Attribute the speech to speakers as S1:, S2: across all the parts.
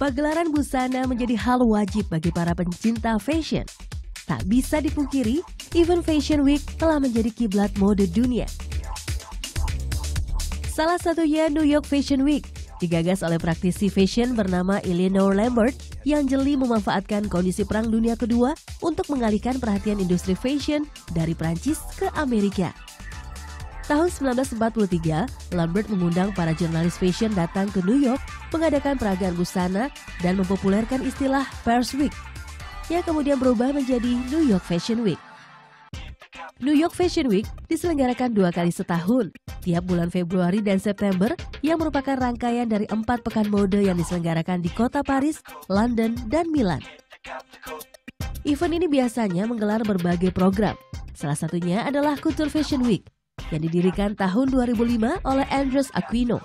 S1: Pagelaran busana menjadi hal wajib bagi para pencinta fashion. Tak bisa dipungkiri, event Fashion Week telah menjadi kiblat mode dunia. Salah satunya New York Fashion Week, digagas oleh praktisi fashion bernama Eleanor Lambert yang jeli memanfaatkan kondisi Perang Dunia Kedua untuk mengalihkan perhatian industri fashion dari Prancis ke Amerika. Tahun 1943, Lambert mengundang para jurnalis fashion datang ke New York mengadakan peragaan busana dan mempopulerkan istilah Paris Week yang kemudian berubah menjadi New York Fashion Week. New York Fashion Week diselenggarakan dua kali setahun, tiap bulan Februari dan September yang merupakan rangkaian dari empat pekan mode yang diselenggarakan di kota Paris, London, dan Milan. Event ini biasanya menggelar berbagai program, salah satunya adalah Couture Fashion Week – yang didirikan tahun 2005 oleh Andres Aquino.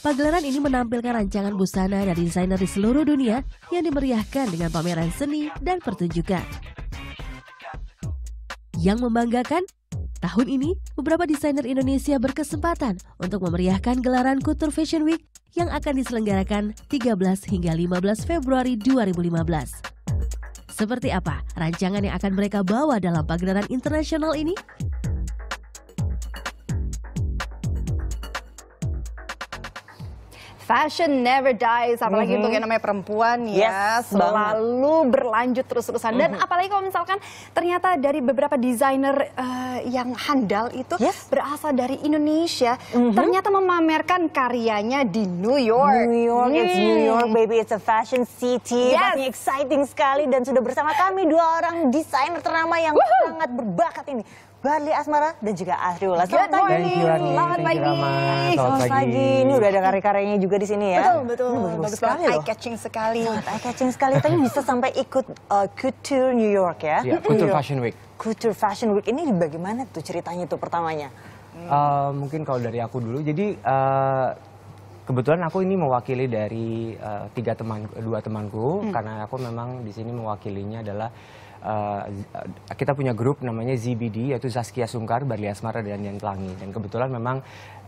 S1: Pagelaran ini menampilkan rancangan busana dari desainer di seluruh dunia yang dimeriahkan dengan pameran seni dan pertunjukan. Yang membanggakan, tahun ini beberapa desainer Indonesia berkesempatan untuk memeriahkan gelaran Couture Fashion Week yang akan diselenggarakan 13 hingga 15 Februari 2015. Seperti apa rancangan yang akan mereka bawa dalam pagelaran internasional ini?
S2: fashion never dies, apalagi mm -hmm. untuk mm-hmm. yang namanya perempuan ya, yes, selalu banget. berlanjut terus-terusan. Dan mm -hmm. apalagi kalau misalkan ternyata dari beberapa desainer uh, yang handal itu yes. berasal dari Indonesia, mm -hmm. ternyata memamerkan karyanya di New York. New York, hmm. it's New hmm. York baby,
S3: it's a fashion city. Yes. exciting sekali dan sudah bersama kami dua orang desainer ternama yang Woohoo. sangat berbakat ini. Barli Asmara dan juga Asri Ula. Selamat pagi. Selamat pagi. Selamat pagi. Ini udah ada karya-karyanya juga di sini ya. Betul, betul. Ini bagus, bagus sekali loh. Eye catching sekali. Sangat eye catching sekali. Tapi bisa sampai ikut uh, Couture New York ya. Iya, Couture iya. Fashion Week. Couture Fashion Week ini bagaimana tuh ceritanya tuh pertamanya? Hmm.
S4: Uh, mungkin kalau dari aku dulu, jadi uh, kebetulan aku ini mewakili dari uh, tiga teman, dua temanku, hmm. karena aku memang di sini mewakilinya adalah uh, kita punya grup namanya ZBD yaitu Zaskia Sungkar, Barli Asmara dan Yan Pelangi dan kebetulan memang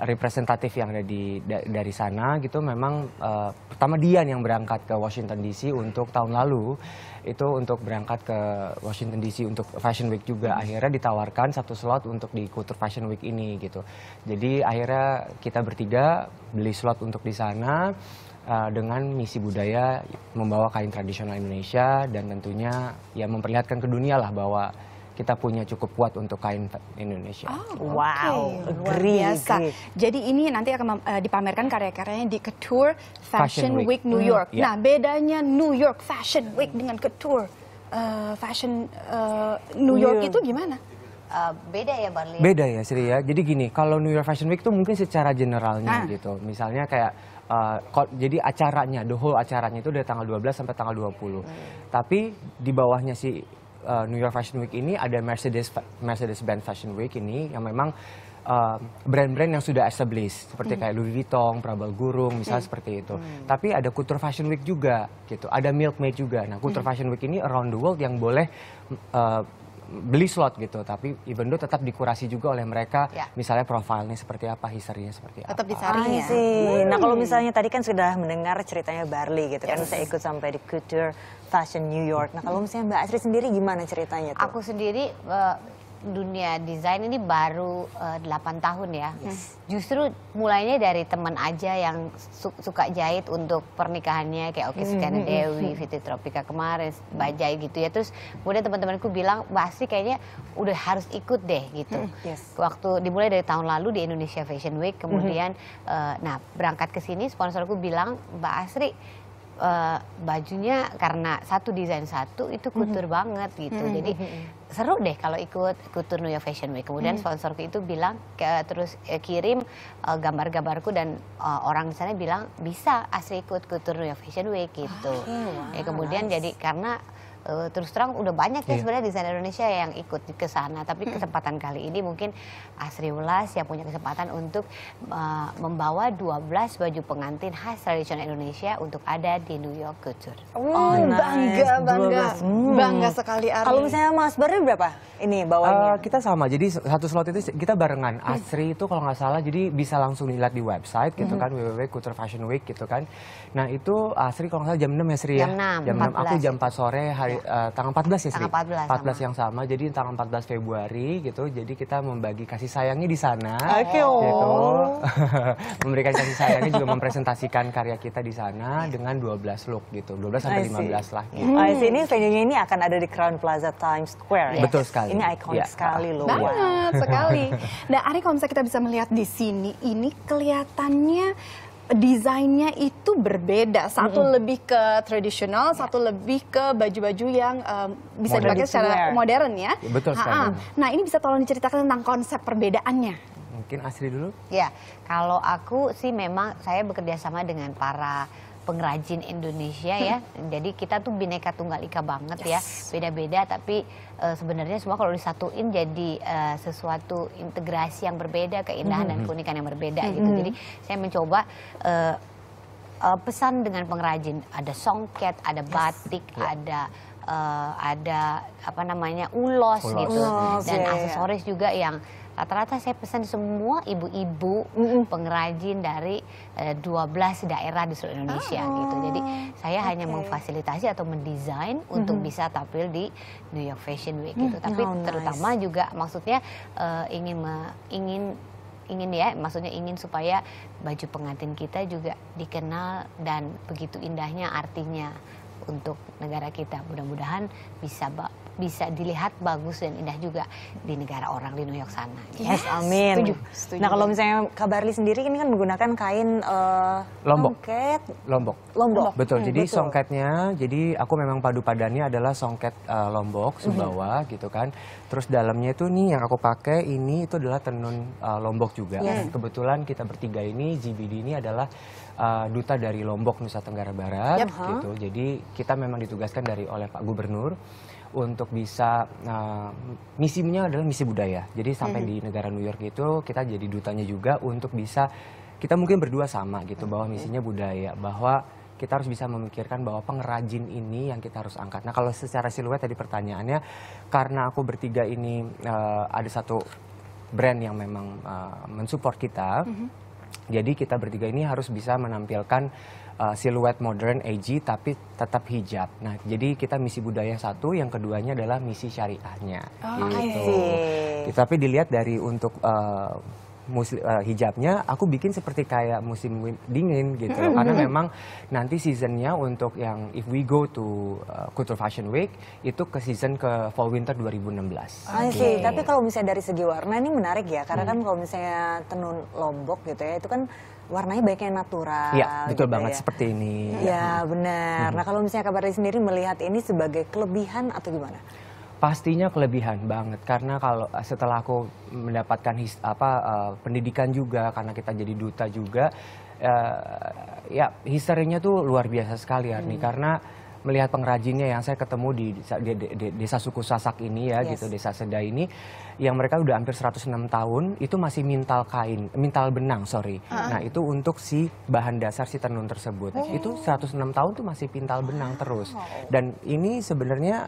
S4: representatif yang ada di da, dari sana gitu memang uh, pertama Dian yang berangkat ke Washington DC untuk tahun lalu itu untuk berangkat ke Washington DC untuk Fashion Week juga hmm. akhirnya ditawarkan satu slot untuk di Kultur Fashion Week ini gitu jadi akhirnya kita bertiga beli slot untuk di sana Eh, dengan misi budaya membawa kain tradisional Indonesia dan tentunya ya memperlihatkan ke dunia lah bahwa kita punya cukup kuat untuk kain Indonesia. Oh, wow,
S2: luar biasa. Jadi ini nanti akan uh, dipamerkan karya-karyanya di Couture Fashion, Fashion Week. Week New hmm, York. Hmm, ya. yeah. Nah, bedanya New York Fashion Week dengan Couture uh, Fashion uh, New York yeah. itu gimana? Eh, beda ya Barli?
S5: Beda
S4: ya Sri ya. Jadi gini, kalau New York Fashion Week itu mungkin secara generalnya nah. gitu. Misalnya kayak uh, jadi acaranya, the whole acaranya itu dari tanggal 12 sampai tanggal 20. Hmm. Tapi di bawahnya si uh, New York Fashion Week ini ada Mercedes Mercedes Benz Fashion Week ini yang memang brand-brand uh, yang sudah established seperti hmm. kayak Louis Vuitton, Prabal Gurung, misalnya hmm. seperti itu. Hmm. Tapi ada Couture Fashion Week juga gitu. Ada milkmaid juga. Nah, Couture hmm. Fashion Week ini around the world yang boleh uh, beli slot gitu tapi even though tetap dikurasi juga oleh mereka ya. misalnya profilnya seperti apa historinya seperti tetap apa tetap
S3: disaring ah, ya hmm. nah kalau hmm. misalnya tadi kan sudah mendengar ceritanya Barley gitu kan, yes. kan saya ikut sampai di couture fashion New
S5: York nah kalau misalnya Mbak Asri sendiri gimana ceritanya tuh? aku sendiri uh, dunia desain ini baru uh, eh, 8 tahun ya. Yes. Ya. Justru mulainya dari teman aja yang su suka jahit untuk pernikahannya kayak Oke Sekian mm -hmm. Dewi, Fitri mm-hmm. Tropika kemarin, bajai gitu ya. Terus kemudian teman-temanku bilang, "Pasti kayaknya udah harus ikut deh." gitu. Mm-hmm, yes. Waktu dimulai dari tahun lalu di Indonesia Fashion Week, mm-hmm. kemudian mm -hmm. uh, nah berangkat ke sini sponsorku bilang, "Mbak Asri, uh, bajunya karena satu desain satu itu kultur mm -hmm. banget gitu. Mm -hmm. Jadi seru deh kalau ikut ikut New York Fashion Week. Kemudian hmm. sponsorku itu bilang ke, terus eh, kirim eh, gambar-gambarku dan eh, orang di sana bilang bisa asli ikut kutur New York Fashion Week gitu. Oh, ya kemudian jadi karena uh, terus terang udah banyak yeah. ya iya. sebenarnya desainer Indonesia yang ikut ke sana tapi kesempatan kali ini mungkin Asri Ulas yang punya kesempatan untuk uh, membawa 12 baju pengantin khas tradisional Indonesia untuk ada di New York Couture. Oh,
S3: oh nice. bangga bangga Hmm. bangga sekali Ari. Kalau misalnya Mas
S4: Baru berapa ini bawanya? Uh, eh, kita sama jadi satu slot itu kita barengan hmm. Asri itu kalau nggak salah jadi bisa langsung dilihat di website gitu -hmm. kan www Couture Fashion Week gitu kan. Nah itu Asri kalau nggak salah jam 6 ya Sri ya? jam ya? 6, jam 6 aku jam 4 sore hari hari Uh, eh, tanggal 14 ya Sri? Tanggal 14. 14 sama. yang sama. Jadi tanggal 14 Februari gitu. Jadi kita membagi kasih sayangnya di sana. Oke. Okay, oh. Gitu. Memberikan kasih sayangnya juga mempresentasikan karya kita di sana iya. dengan 12 look gitu. 12 sampai 15 lah hmm. gitu. Hmm. Ini
S3: venue ini akan ada di Crown Plaza Times Square. Yes. Ya? Betul sekali. Ini ikonik ya. sekali loh. Banget iya.
S2: sekali. Nah, Ari kalau misalnya kita bisa melihat di sini ini kelihatannya desainnya itu berbeda. Satu mm -hmm. lebih ke tradisional, yeah. satu lebih ke baju-baju yang um, bisa modern dipakai secara wear. modern ya. ya betul Nah ini bisa tolong diceritakan tentang konsep perbedaannya.
S4: Mungkin Asri dulu.
S2: Ya,
S5: kalau aku sih memang saya bekerja sama dengan para pengrajin Indonesia ya. Hmm. Jadi kita tuh bineka tunggal ika banget ya. yes. ya. Beda-beda tapi e, sebenarnya semua kalau disatuin jadi e, sesuatu integrasi yang berbeda, keindahan mm -hmm. dan keunikan yang berbeda mm -hmm. gitu. Hmm. Jadi saya mencoba e, e, pesan dengan pengrajin ada songket, ada batik, ya. ada uh, ada apa namanya ulos, ulos. gitu ulos, dan yeah, ya, aksesoris yeah. juga yang rata-rata saya pesan semua ibu-ibu pengrajin dari e, eh, 12 daerah di seluruh Indonesia oh. gitu. Jadi saya okay. hanya memfasilitasi atau mendesain mm -hmm. untuk bisa tampil di New York Fashion Week gitu. Mm Tapi oh, nice. terutama juga maksudnya e, ingin me, ingin ingin ya maksudnya ingin supaya baju pengantin kita juga dikenal dan begitu indahnya artinya untuk negara kita mudah-mudahan bisa bisa dilihat bagus dan indah juga di negara orang di New York sana. Yes, yes amin. Setuju. Setuju. Nah kalau misalnya
S3: Kabarli sendiri ini kan menggunakan kain uh,
S4: lombok. Songket. Lombok.
S3: Lombok. Betul. Hmm, jadi betul.
S4: songketnya, jadi aku memang padu padannya adalah songket uh, lombok mhm. Sumbawa -hmm. gitu kan. Terus dalamnya itu nih yang aku pakai ini itu adalah tenun uh, lombok juga. Yeah. Kebetulan kita bertiga ini GBD ini adalah uh, duta dari Lombok Nusa Tenggara Barat yep, gitu. huh? gitu. Jadi kita memang ditugaskan dari oleh Pak Gubernur untuk bisa uh, misinya adalah misi budaya. Jadi sampai -hmm. di negara New York itu kita jadi dutanya juga untuk bisa kita mungkin berdua sama gitu -hmm. bahwa misinya budaya bahwa kita harus bisa memikirkan bahwa pengrajin ini yang kita harus angkat. Nah kalau secara siluet tadi pertanyaannya karena aku bertiga ini uh, ada satu brand yang memang uh, mensupport kita. -hmm jadi kita bertiga ini harus bisa menampilkan uh, siluet modern edgy tapi tetap hijab. Nah, jadi kita misi budaya satu, yang keduanya adalah misi syariahnya. Oh, gitu. Tapi dilihat dari untuk uh, muslim, uh, eh, hijabnya aku bikin seperti kayak musim dingin gitu mm -hmm. karena memang nanti seasonnya untuk yang if we go to uh, eh, Couture Fashion Week itu ke season ke fall winter 2016. Oke, okay. tapi
S3: kalau misalnya dari segi warna ini menarik ya karena hmm. kan mm. kalau misalnya tenun lombok gitu ya itu kan warnanya banyak yang natural.
S4: Iya, gitu betul gitu banget ya. seperti ini. Iya, ya,
S3: benar. Hmm. Nah, kalau misalnya kabar sendiri melihat ini sebagai kelebihan atau gimana?
S4: Pastinya kelebihan banget karena kalau eh, setelah aku mendapatkan his, apa uh, pendidikan juga karena kita jadi duta juga uh, ya historinya tuh luar biasa sekali Arni hmm. karena melihat pengrajinnya yang saya ketemu di desa, di, di, desa suku Sasak ini ya yes. gitu desa Seda ini yang mereka udah hampir 106 tahun itu masih mintal kain mintal benang sorry uh -huh. nah itu untuk si bahan dasar si tenun tersebut oh. itu 106 tahun tuh masih pintal benang terus dan ini sebenarnya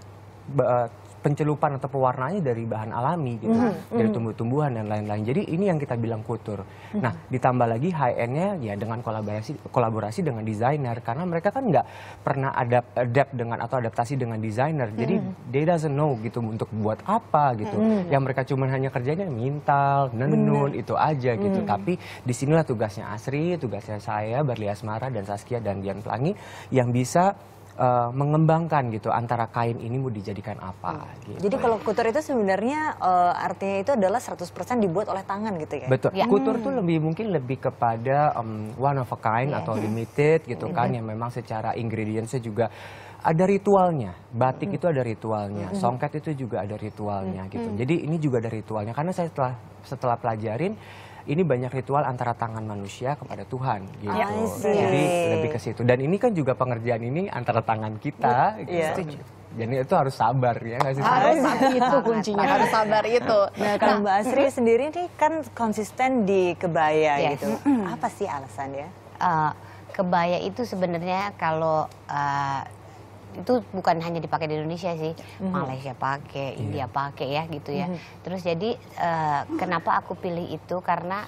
S4: pencelupan atau pewarnaannya dari bahan alami gitu, mm -hmm. dari mm-hmm. tumbuh-tumbuhan dan lain-lain. Jadi ini yang kita bilang kultur. Mm -hmm. Nah, ditambah lagi high endnya ya dengan kolaborasi kolaborasi dengan desainer karena mereka kan nggak pernah adapt adapt dengan atau adaptasi dengan desainer. Jadi mm -hmm. they doesn't know gitu untuk buat apa gitu. Mm -hmm. Yang mereka cuman hanya kerjanya mintal, nenun -hmm. itu aja gitu. Mm -hmm. Tapi disinilah tugasnya Asri, tugasnya saya, Barli Asmara dan Saskia dan Dian Pelangi yang bisa uh, mengembangkan gitu antara kain ini mau dijadikan apa. Hmm. Gitu. Jadi kalau
S3: kutur itu sebenarnya uh, artinya itu adalah 100% dibuat oleh tangan gitu ya? Betul. Ya. Kutur itu hmm.
S4: lebih mungkin lebih kepada um, one of a kind yeah. atau limited gitu kan iya. yang memang secara ingredientsnya juga ada ritualnya. Batik hmm. itu ada ritualnya, hmm. songket itu juga ada ritualnya hmm. gitu. Hmm. Jadi ini juga ada ritualnya karena saya setelah setelah pelajarin ini banyak ritual antara tangan manusia kepada Tuhan gitu. Ah, oh. Jadi lebih ke situ. Dan ini kan juga pengerjaan ini antara tangan kita iya. gitu. Yeah. Jadi itu harus sabar ya nggak sih? Harus sabar. itu
S3: kuncinya. Nah, harus sabar itu. Nah, kalau nah. Mbak Asri sendiri
S5: ini kan konsisten di kebaya yes. gitu. Apa
S3: sih alasannya?
S5: Uh, kebaya itu sebenarnya kalau uh, itu bukan hanya dipakai di Indonesia sih, mm-hmm. Malaysia pakai, yeah. India pakai ya gitu ya. Mm-hmm. Terus jadi uh, kenapa aku pilih itu karena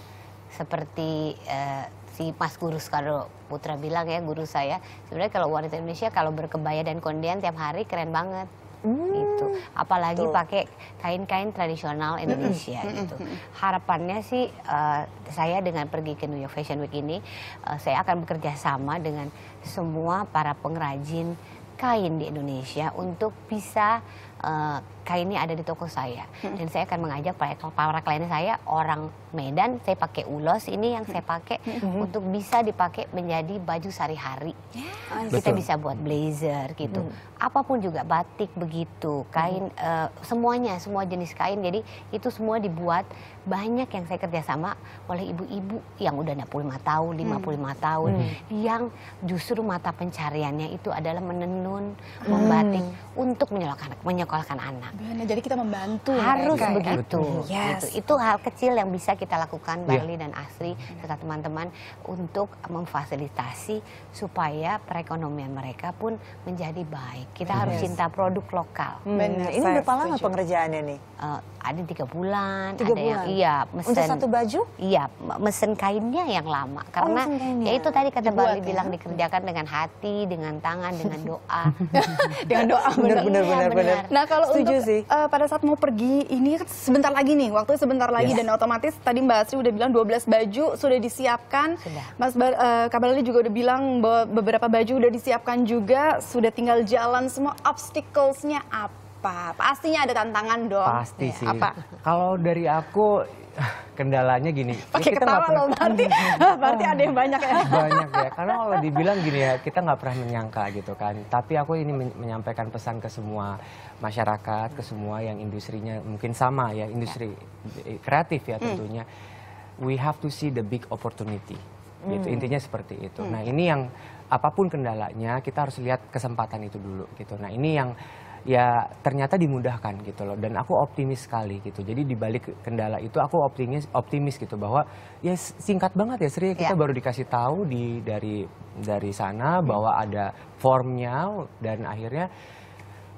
S5: seperti uh, si Mas Guru Skaro Putra bilang ya guru saya sebenarnya kalau wanita Indonesia kalau berkebaya dan kondian tiap hari keren banget. Hmm, itu Apalagi pakai kain-kain tradisional mhm. Indonesia mm -mm. itu Harapannya sih uh, saya dengan pergi ke New York Fashion Week ini uh, saya akan bekerja sama dengan semua para pengrajin kain di Indonesia untuk bisa Eh, kain ini ada di toko saya dan saya akan mengajak para, klien saya orang Medan saya pakai ulos ini yang saya pakai untuk bisa dipakai menjadi baju sehari-hari yes. kita bisa buat blazer gitu apapun juga batik begitu kain uh, semuanya semua jenis kain jadi itu semua dibuat banyak yang saya kerjasama oleh ibu-ibu yang udah 65 tahun 55 mm. tahun yang justru mata pencariannya itu adalah menenun mm. membatik untuk menyekolahkan menyekolahkan menyekolahkan anak.
S2: Benar, jadi kita membantu.
S5: Harus mereka, ya. begitu. Gitu. Yes. Gitu. Itu hal kecil yang bisa kita lakukan iya. Bali dan Asri serta teman-teman untuk memfasilitasi supaya perekonomian mereka pun menjadi baik. Kita yes. harus cinta produk lokal. Hmm. Ini berapa lama pengerjaannya nih? Uh, ada tiga bulan, tiga ada bulan. yang iya mesen untuk satu baju, iya mesin kainnya yang lama oh, karena oh, ya itu tadi kata Dibuat, Bali ya? bilang dikerjakan dengan hati, dengan tangan,
S2: dengan doa,
S5: dengan doa iya, benar benar benar. benar. Nah kalau Setuju untuk
S2: sih. Uh, pada saat mau pergi ini kan sebentar lagi nih, waktu sebentar lagi yes. Iya. dan otomatis tadi Mbak Asri udah bilang 12 baju sudah disiapkan. Sudah. Mas Bar, uh, eh, Kabalali juga udah bilang bahwa beberapa baju udah disiapkan juga, sudah tinggal jalan semua obstaclesnya apa? Pastinya ada tantangan dong. Pasti ya, sih. Apa?
S4: Kalau dari aku kendalanya gini. Ya Pakai ya ketawa
S2: pernah, loh berarti. Iya. berarti ada yang banyak ya. Banyak
S4: ya. Karena kalau dibilang gini ya, kita nggak pernah menyangka gitu kan. Tapi aku ini menyampaikan pesan ke semua masyarakat, ke semua yang industrinya mungkin sama ya, industri ya. kreatif ya hmm. tentunya. We have to see the big opportunity. Gitu. Hmm. Intinya seperti itu. Hmm. Nah, ini yang apapun kendalanya, kita harus lihat kesempatan itu dulu gitu. Nah, ini yang ya ternyata dimudahkan gitu loh dan aku optimis sekali gitu jadi di balik kendala itu aku optimis optimis gitu bahwa ya singkat banget ya Sri kita yeah. baru dikasih tahu di dari dari sana hmm. bahwa ada formnya dan akhirnya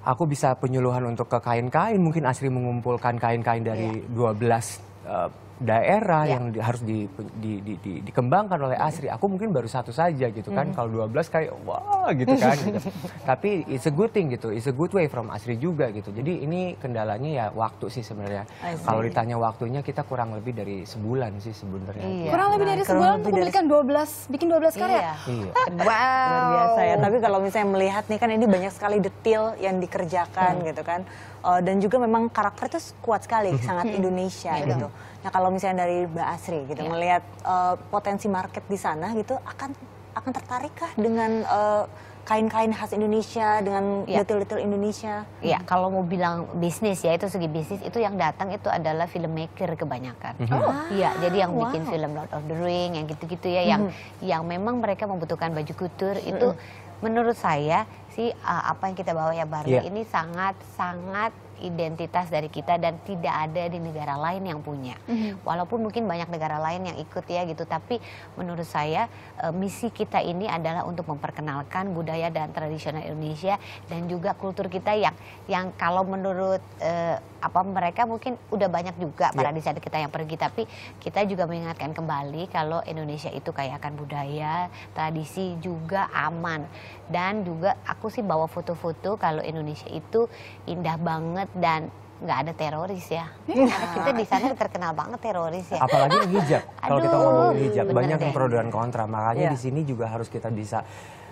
S4: aku bisa penyuluhan untuk ke kain-kain mungkin Asri mengumpulkan kain-kain dari yeah. Ya. Eh, 12 daerah ya. yang di, harus di, di, di, di, dikembangkan oleh Asri. Aku mungkin baru satu saja gitu kan. Hmm. kalau Kalau 12 kayak wah gitu kan. gitu. Tapi it's a good thing gitu. It's a good way from Asri juga gitu. Jadi ini kendalanya ya waktu sih sebenarnya. Kalau ditanya waktunya kita kurang lebih dari sebulan sih sebenarnya. Iya. iya. Kurang lebih
S2: dari sebulan untuk belikan dari... 12 bikin 12 karya. Iya. wow. Iya. Luar biasa ya. Tapi kalau misalnya
S3: melihat nih kan ini banyak sekali detail yang dikerjakan hmm. gitu kan. Uh, dan juga memang karakter itu kuat sekali, hmm. sangat hmm. Indonesia gitu. Nah kalau kalau misalnya dari Mbak Asri gitu yeah. melihat uh, eh, potensi market di sana gitu akan akan tertarikkah dengan uh, kain-kain
S5: khas Indonesia dengan iya. detail detail Indonesia. Iya, hmm. kalau mau bilang bisnis ya itu segi bisnis itu yang datang itu adalah filmmaker kebanyakan. Mhm. oh. Ah, iya jadi yang wow. bikin film Lord of the Ring yang gitu-gitu ya hmm. yang mhm. yang memang mereka membutuhkan baju kutur itu mhm. menurut saya sih uh, apa yang kita bawa ya Barbie yeah. ini sangat sangat identitas dari kita dan tidak ada di negara lain yang punya. Mm-hmm. Walaupun mungkin banyak negara lain yang ikut ya gitu, tapi menurut saya e, misi kita ini adalah untuk memperkenalkan budaya dan tradisional Indonesia dan juga kultur kita yang yang kalau menurut e, apa mereka mungkin udah banyak juga iya. para desa desainer kita yang pergi, tapi kita juga mengingatkan kembali kalau Indonesia itu kayak akan budaya, tradisi juga aman dan juga aku sih bawa foto-foto kalau Indonesia itu indah banget banget dan nggak ada teroris ya. Karena iya. kita di sana terkenal banget teroris ya. Apalagi
S4: hijab. Kalau kita ngomongin hijab banyak yang pro dan kontra. Makanya yeah. di sini juga harus kita bisa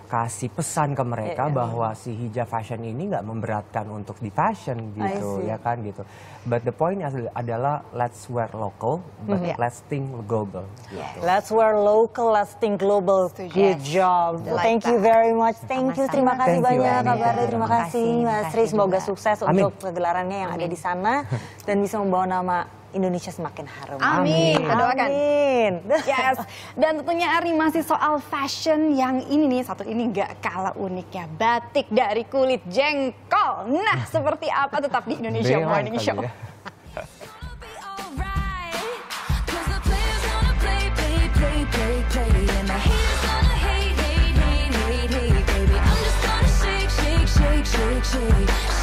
S4: kasih pesan ke mereka yeah, iya. bahwa si hijab fashion ini nggak memberatkan untuk di fashion gitu ya kan gitu. But the point adalah let's wear local, but mm let's think global. Gitu. Yes. Let's
S3: wear local, let's think global. Good job. Like Thank that. you very much. Thank you. Terima kasih banyak kabarnya. Terima, Terima kasih Mas Tri. Semoga sukses Amin. untuk pergelarannya yang Amin. ada di sana dan bisa membawa nama Indonesia semakin harum. Amin. Amin. Doakan. Amin. Yes.
S2: Dan tentunya Ari masih soal fashion yang ini nih satu ini nggak kalah uniknya batik dari kulit jengkol. Nah seperti apa tetap di Indonesia Day Morning Show.
S1: Ya. shake, shake, shake.